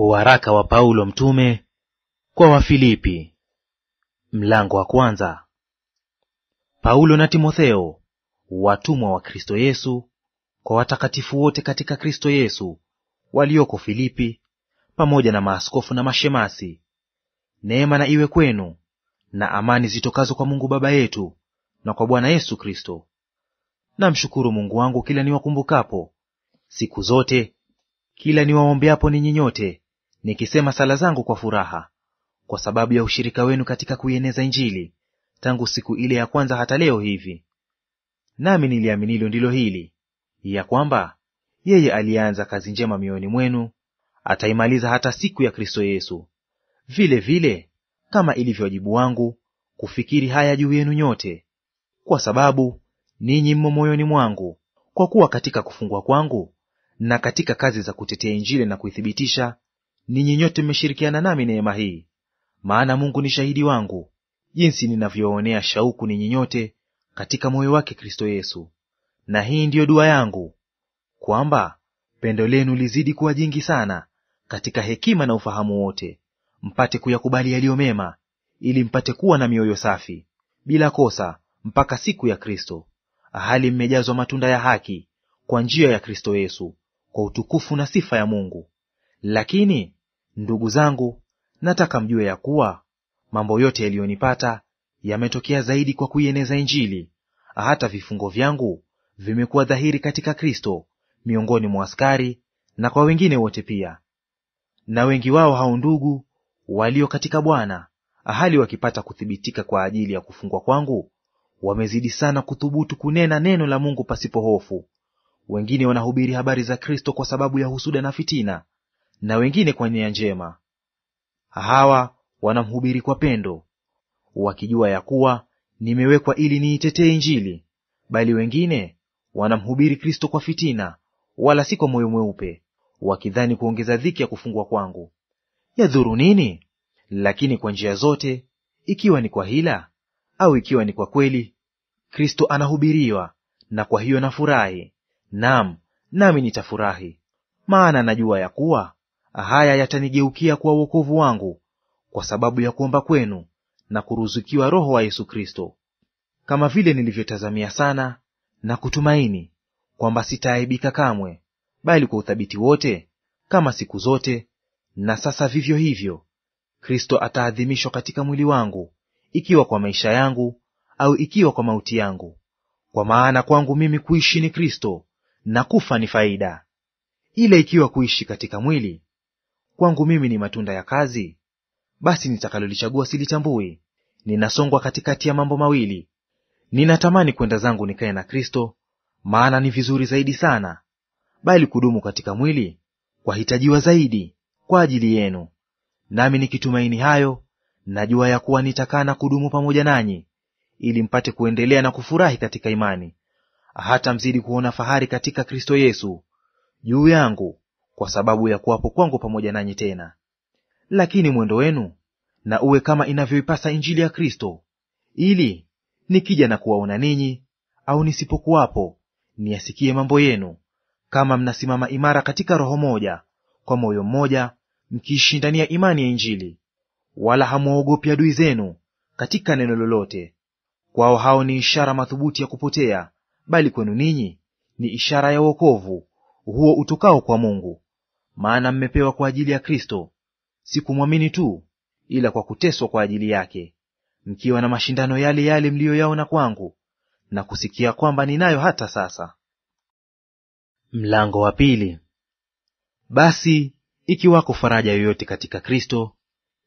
Waraka wa Paulo mtume kwa Wafilipi, mlango wa kwanza. Paulo na Timotheo, watumwa wa Kristo Yesu, kwa watakatifu wote katika Kristo Yesu walioko Filipi, pamoja na maaskofu na mashemasi: neema na iwe kwenu na amani zitokazo kwa Mungu Baba yetu na kwa Bwana Yesu Kristo. Namshukuru Mungu wangu kila niwakumbukapo, siku zote kila niwaombeapo ninyi nyote nikisema sala zangu kwa furaha kwa sababu ya ushirika wenu katika kuieneza Injili tangu siku ile ya kwanza hata leo hivi. Nami niliaminilo ndilo hili, ya kwamba yeye alianza kazi njema mioyoni mwenu ataimaliza hata siku ya Kristo Yesu. Vile vile kama ilivyo wajibu wangu kufikiri haya juu yenu nyote, kwa sababu ninyi mmo moyoni mwangu, kwa kuwa katika kufungwa kwangu na katika kazi za kutetea Injili na kuithibitisha, ninyi nyote mmeshirikiana nami neema hii. Maana Mungu ni shahidi wangu jinsi ninavyoonea shauku ninyi nyote katika moyo wake Kristo Yesu. Na hii ndiyo dua yangu, kwamba pendo lenu lizidi kuwa jingi sana katika hekima na ufahamu wote, mpate kuyakubali yaliyo mema, ili mpate kuwa na mioyo safi bila kosa, mpaka siku ya Kristo, hali mmejazwa matunda ya haki kwa njia ya Kristo Yesu, kwa utukufu na sifa ya Mungu. Lakini Ndugu zangu, nataka mjue ya kuwa mambo yote yaliyonipata yametokea zaidi kwa kuieneza Injili, hata vifungo vyangu vimekuwa dhahiri katika Kristo miongoni mwa askari na kwa wengine wote pia. Na wengi wao hao ndugu walio katika Bwana, hali wakipata kuthibitika kwa ajili ya kufungwa kwangu, wamezidi sana kuthubutu kunena neno la Mungu pasipo hofu. Wengine wanahubiri habari za Kristo kwa sababu ya husuda na fitina, na wengine kwa nia njema. Hawa wanamhubiri kwa pendo, wakijua ya kuwa nimewekwa ili niitetee Injili. Bali wengine wanamhubiri Kristo kwa fitina, wala si kwa moyo mweupe, wakidhani kuongeza dhiki ya kufungwa kwangu. Yadhuru nini? Lakini kwa njia zote, ikiwa ni kwa hila au ikiwa ni kwa kweli, Kristo anahubiriwa, na kwa hiyo nafurahi; naam, nami nitafurahi, maana najua ya kuwa haya yatanigeukia kwa wokovu wangu kwa sababu ya kuomba kwenu na kuruzukiwa Roho wa Yesu Kristo, kama vile nilivyotazamia sana na kutumaini kwamba sitaaibika kamwe, bali kwa uthabiti wote, kama siku zote na sasa vivyo hivyo, Kristo ataadhimishwa katika mwili wangu, ikiwa kwa maisha yangu au ikiwa kwa mauti yangu. Kwa maana kwangu mimi kuishi ni Kristo, na kufa ni faida. Ile ikiwa kuishi katika mwili Kwangu mimi ni matunda ya kazi, basi nitakalolichagua silitambui. Ninasongwa katikati ya mambo mawili. Ninatamani kwenda zangu nikae na Kristo, maana ni vizuri zaidi sana; bali kudumu katika mwili kwahitajiwa zaidi kwa ajili yenu. Nami nikitumaini hayo, najua ya kuwa nitakaa na kudumu pamoja nanyi, ili mpate kuendelea na kufurahi katika imani, hata mzidi kuona fahari katika Kristo Yesu. Juu yangu kwa sababu ya kuwapo kwangu pamoja nanyi tena. Lakini mwendo wenu na uwe kama inavyoipasa Injili ya Kristo, ili nikija na kuwaona ninyi au nisipokuwapo, niyasikie mambo yenu, kama mnasimama imara katika roho moja, kwa moyo mmoja, mkiishindania imani ya Injili, wala hamwaogopi adui zenu katika neno lolote. Kwao hao ni ishara madhubuti ya kupotea, bali kwenu ninyi ni ishara ya wokovu, huo utokao kwa Mungu maana mmepewa kwa ajili ya Kristo, si kumwamini tu, ila kwa kuteswa kwa ajili yake, mkiwa na mashindano yale yale mliyoyaona kwangu na kusikia kwamba ninayo hata sasa. Mlango wa pili. Basi ikiwako faraja yoyote katika Kristo,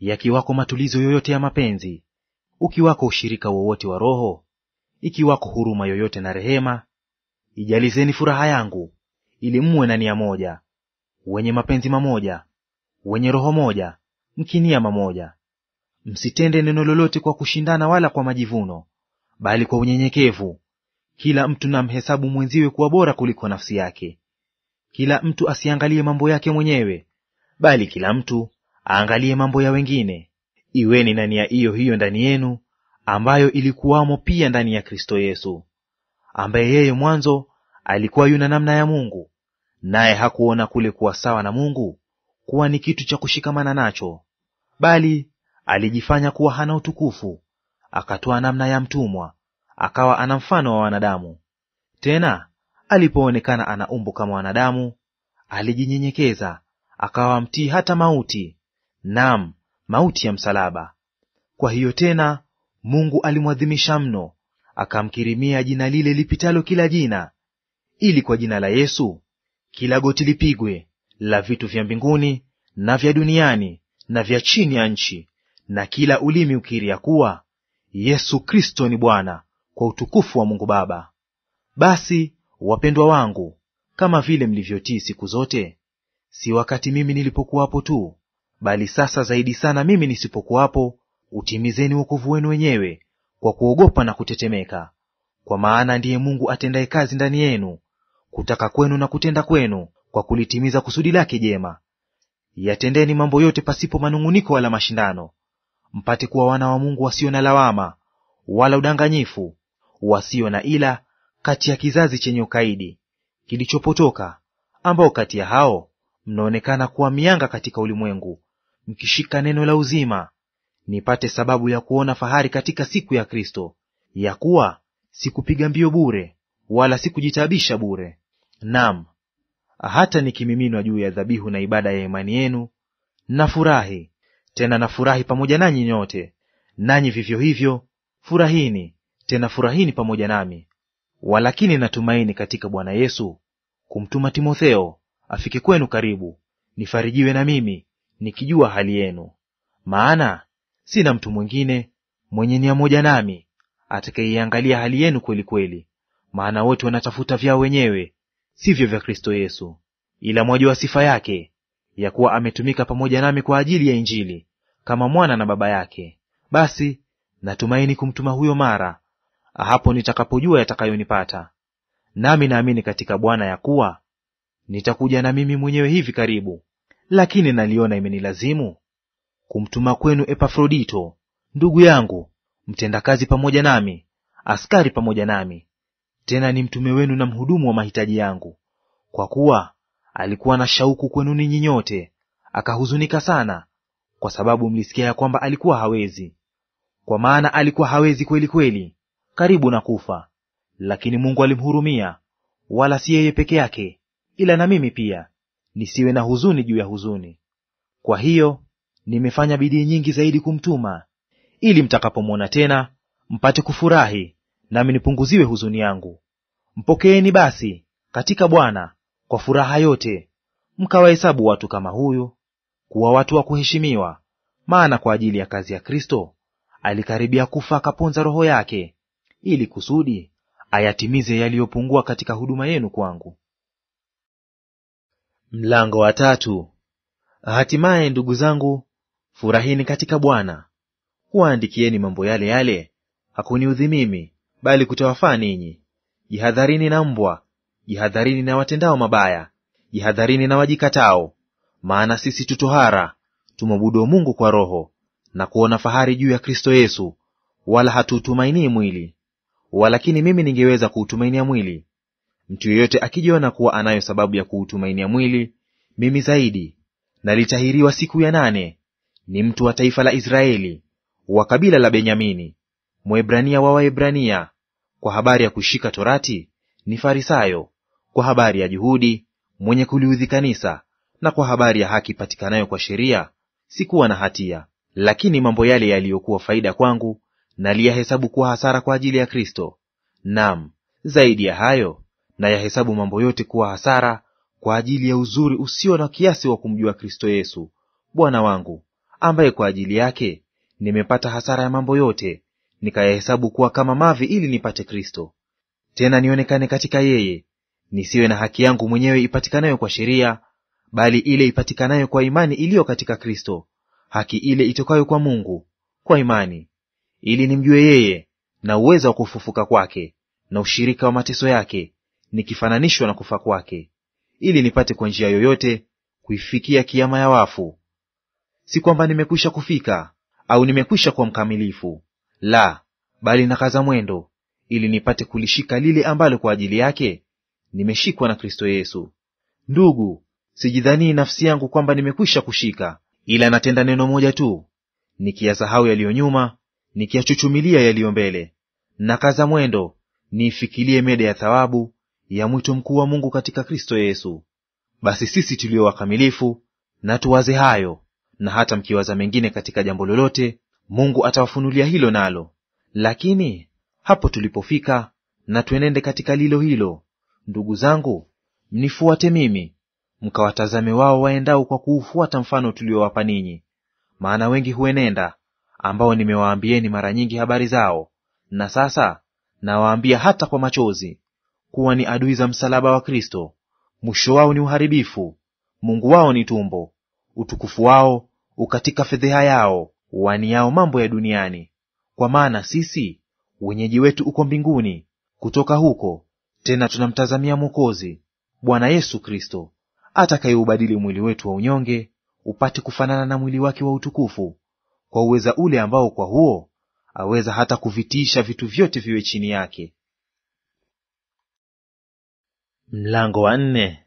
yakiwako matulizo yoyote ya mapenzi, ukiwako ushirika wowote wa Roho, ikiwako huruma yoyote na rehema, ijalizeni furaha yangu ili mwe na nia moja wenye mapenzi mamoja, wenye roho moja, mkinia mamoja. Msitende neno lolote kwa kushindana wala kwa majivuno, bali kwa unyenyekevu kila mtu na mhesabu mwenziwe kuwa bora kuliko nafsi yake. Kila mtu asiangalie mambo yake mwenyewe, bali kila mtu aangalie mambo ya wengine. Iweni na nia iyo hiyo ndani yenu, ambayo ilikuwamo pia ndani ya Kristo Yesu, ambaye yeye mwanzo alikuwa yuna namna ya Mungu, naye hakuona kule kuwa sawa na Mungu kuwa ni kitu cha kushikamana nacho, bali alijifanya kuwa hana utukufu, akatoa namna ya mtumwa, akawa ana mfano wa wanadamu. Tena alipoonekana ana umbo kama wanadamu, alijinyenyekeza, akawa mtii hata mauti, naam, mauti ya msalaba. Kwa hiyo tena Mungu alimwadhimisha mno, akamkirimia jina lile lipitalo kila jina, ili kwa jina la Yesu kila goti lipigwe, la vitu vya mbinguni na vya duniani na vya chini ya nchi, na kila ulimi ukiri ya kuwa Yesu Kristo ni Bwana, kwa utukufu wa Mungu Baba. Basi wapendwa wangu, kama vile mlivyotii siku zote, si wakati mimi nilipokuwapo tu, bali sasa zaidi sana mimi nisipokuwapo, utimizeni wokovu wenu wenyewe kwa kuogopa na kutetemeka, kwa maana ndiye Mungu atendaye kazi ndani yenu kutaka kwenu na kutenda kwenu kwa kulitimiza kusudi lake jema. Yatendeni mambo yote pasipo manung'uniko wala mashindano, mpate kuwa wana wa Mungu wasio na lawama wala udanganyifu, wasio na ila kati ya kizazi chenye ukaidi kilichopotoka, ambao kati ya hao mnaonekana kuwa mianga katika ulimwengu, mkishika neno la uzima, nipate sababu ya kuona fahari katika siku ya Kristo, ya kuwa sikupiga mbio bure, wala sikujitabisha bure. Naam, hata nikimiminwa juu ya dhabihu na ibada ya imani yenu, nafurahi tena, nafurahi pamoja nanyi nyote. Nanyi vivyo hivyo furahini, tena furahini pamoja nami. Walakini natumaini katika Bwana Yesu kumtuma Timotheo afike kwenu karibu, nifarijiwe na mimi, nikijua hali yenu. Maana sina mtu mwingine mwenye nia moja nami atakayeiangalia hali yenu kweli kweli, maana wote wanatafuta vyao wenyewe sivyo vya Kristo Yesu, ila mwajua sifa yake, ya kuwa ametumika pamoja nami kwa ajili ya Injili, kama mwana na baba yake. Basi natumaini kumtuma huyo mara, hapo nitakapojua yatakayonipata. Nami naamini katika Bwana ya kuwa nitakuja na mimi mwenyewe hivi karibu. Lakini naliona imenilazimu kumtuma kwenu Epafrodito, ndugu yangu, mtendakazi pamoja nami, askari pamoja nami, tena ni mtume wenu na mhudumu wa mahitaji yangu, kwa kuwa alikuwa na shauku kwenu ninyi nyote, akahuzunika sana, kwa sababu mlisikia ya kwamba alikuwa hawezi. Kwa maana alikuwa hawezi kweli kweli, karibu na kufa, lakini Mungu alimhurumia, wala si yeye peke yake, ila na mimi pia, nisiwe na huzuni juu ya huzuni. Kwa hiyo nimefanya bidii nyingi zaidi kumtuma, ili mtakapomwona tena mpate kufurahi nami nipunguziwe huzuni yangu. Mpokeeni basi katika Bwana kwa furaha yote, mkawahesabu watu kama huyu kuwa watu wa kuheshimiwa, maana kwa ajili ya kazi ya Kristo alikaribia kufa akaponza roho yake, ili kusudi ayatimize yaliyopungua katika huduma yenu kwangu. Mlango wa tatu. Hatimaye ndugu zangu, furahini katika Bwana. Huwaandikieni mambo yale yale hakuniudhi mimi, bali kutawafaa ninyi. Jihadharini na mbwa, jihadharini na watendao mabaya, jihadharini na wajikatao. Maana sisi tutohara tumwabudu Mungu kwa Roho na kuona fahari juu ya Kristo Yesu, wala hatuutumainii mwili. Walakini mimi ningeweza kuutumainia mwili. Mtu yeyote akijiona kuwa anayo sababu ya kuutumainia mwili, mimi zaidi. Nalitahiriwa siku ya nane, ni mtu wa taifa la Israeli, wa kabila la Benyamini, Mwebrania wa Waebrania, kwa habari ya kuishika torati ni Farisayo, kwa habari ya juhudi mwenye kuliudhi kanisa, na kwa habari ya haki patikanayo kwa sheria sikuwa na hatia. Lakini mambo yale yaliyokuwa faida kwangu naliyahesabu kuwa hasara kwa ajili ya Kristo. Naam, zaidi ya hayo nayahesabu mambo yote kuwa hasara kwa ajili ya uzuri usio na kiasi wa kumjua Kristo Yesu Bwana wangu, ambaye kwa ajili yake nimepata hasara ya mambo yote nikayahesabu kuwa kama mavi ili nipate Kristo, tena nionekane katika yeye, nisiwe na haki yangu mwenyewe ipatikanayo kwa sheria, bali ile ipatikanayo kwa imani iliyo katika Kristo, haki ile itokayo kwa Mungu kwa imani, ili nimjue yeye na uweza wa kufufuka kwake na ushirika wa mateso yake, nikifananishwa na kufa kwake, ili nipate kwa njia yoyote kuifikia kiama ya wafu; si kwamba nimekwisha kufika au nimekwisha kuwa mkamilifu, la, bali nakaza mwendo ili nipate kulishika lile ambalo kwa ajili yake nimeshikwa na Kristo Yesu. Ndugu, sijidhanii nafsi yangu kwamba nimekwisha kushika, ila natenda neno moja tu, nikiyasahau yaliyo nyuma, nikiyachuchumilia yaliyo mbele, nakaza mwendo niifikilie mede ya thawabu ya mwito mkuu wa Mungu katika Kristo Yesu. Basi sisi tulio wakamilifu na tuwaze hayo; na hata mkiwaza mengine katika jambo lolote, Mungu atawafunulia hilo nalo. Lakini hapo tulipofika, na tuenende katika lilo hilo. Ndugu zangu, mnifuate mimi, mkawatazame wao waendao, kwa kuufuata mfano tuliowapa ninyi. Maana wengi huenenda, ambao nimewaambieni mara nyingi habari zao, na sasa nawaambia hata kwa machozi, kuwa ni adui za msalaba wa Kristo. Mwisho wao ni uharibifu, Mungu wao ni tumbo, utukufu wao ukatika fedheha yao waniao mambo ya duniani. Kwa maana sisi wenyeji wetu uko mbinguni, kutoka huko tena tunamtazamia Mwokozi Bwana Yesu Kristo, atakayeubadili mwili wetu wa unyonge upate kufanana na mwili wake wa utukufu, kwa uweza ule ambao kwa huo aweza hata kuvitiisha vitu vyote viwe chini yake. Mlango wa nne.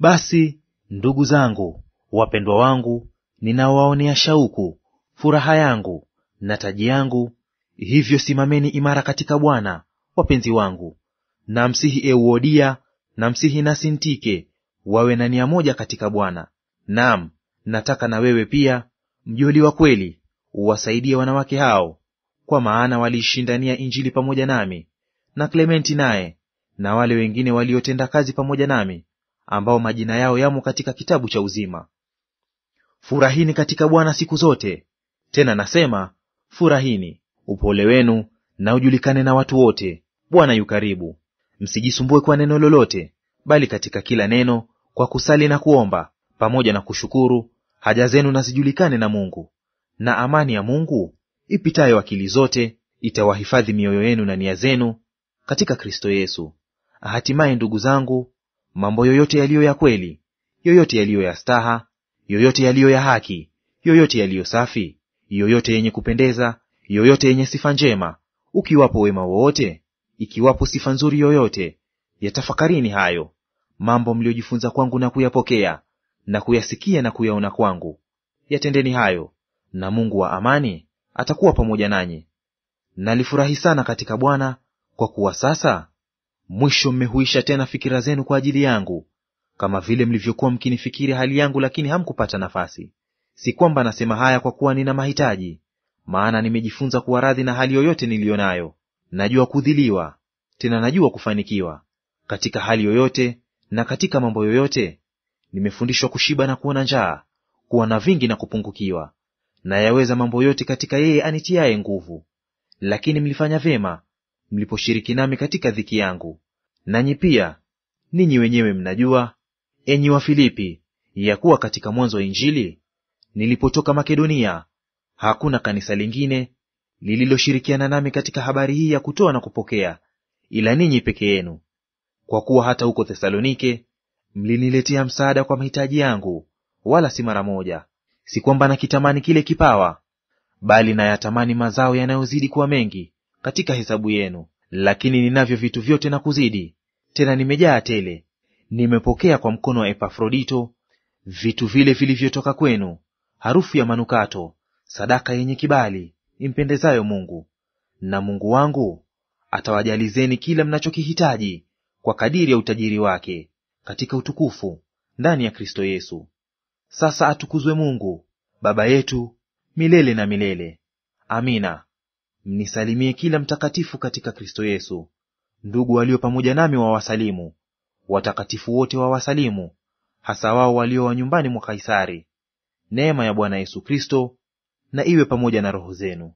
Basi ndugu zangu wapendwa wangu, ninaowaonea shauku furaha yangu na taji yangu. Hivyo simameni imara katika Bwana, wapenzi wangu. Na msihi Euodia na msihi na Sintike wawe na nia moja katika Bwana. Naam, nataka na wewe pia, mjoli wa kweli, uwasaidie wanawake hao, kwa maana waliishindania Injili pamoja nami na Klementi naye na wale wengine waliotenda kazi pamoja nami, ambao majina yao yamo katika kitabu cha uzima. Furahini katika Bwana siku zote. Tena nasema furahini, upole wenu na ujulikane na watu wote, Bwana yu karibu. Msijisumbue kwa neno lolote, bali katika kila neno kwa kusali na kuomba pamoja na kushukuru, haja zenu na zijulikane na Mungu. Na amani ya Mungu ipitayo akili zote itawahifadhi mioyo yenu na nia zenu katika Kristo Yesu. Hatimaye, ndugu zangu, mambo yoyote yaliyo ya kweli, yoyote yaliyo ya staha, yoyote yaliyo ya haki, yoyote yaliyo safi, yoyote yenye kupendeza, yoyote yenye sifa njema, ukiwapo wema wowote, ikiwapo sifa nzuri yoyote, yatafakarini hayo mambo mliyojifunza kwangu na kuyapokea na kuyasikia na kuyaona kwangu, yatendeni hayo, na Mungu wa amani atakuwa pamoja nanyi. Nalifurahi sana katika Bwana kwa kuwa sasa mwisho mmehuisha tena fikira zenu kwa ajili yangu, kama vile mlivyokuwa mkinifikiri hali yangu, lakini hamkupata nafasi. Si kwamba nasema haya kwa kuwa nina mahitaji, maana nimejifunza kuwa radhi na hali yoyote niliyo nayo. Najua kudhiliwa, tena najua kufanikiwa; katika hali yoyote na katika mambo yoyote nimefundishwa kushiba na kuona njaa, kuwa na vingi na kupungukiwa. nayaweza mambo yote katika yeye anitiaye nguvu. Lakini mlifanya vyema mliposhiriki nami katika dhiki yangu. Nanyi pia ninyi wenyewe mnajua, enyi Wafilipi, ya kuwa katika mwanzo wa Injili nilipotoka Makedonia, hakuna kanisa lingine lililoshirikiana nami katika habari hii ya kutoa na kupokea, ila ninyi peke yenu. Kwa kuwa hata huko Thesalonike mliniletea msaada kwa mahitaji yangu, wala si mara moja. Si kwamba nakitamani kile kipawa, bali nayatamani mazao yanayozidi kuwa mengi katika hesabu yenu. Lakini ninavyo vitu vyote na kuzidi tena, nimejaa tele. Nimepokea kwa mkono wa Epafrodito vitu vile vilivyotoka kwenu, harufu ya manukato, sadaka yenye kibali impendezayo Mungu. Na Mungu wangu atawajalizeni kila mnachokihitaji kwa kadiri ya utajiri wake katika utukufu ndani ya Kristo Yesu. Sasa atukuzwe Mungu Baba yetu milele na milele. Amina. Mnisalimie kila mtakatifu katika Kristo Yesu. Ndugu walio pamoja nami wawasalimu. Watakatifu wote wawasalimu, hasa wao walio wa nyumbani mwa Kaisari. Neema ya Bwana Yesu Kristo na iwe pamoja na roho zenu.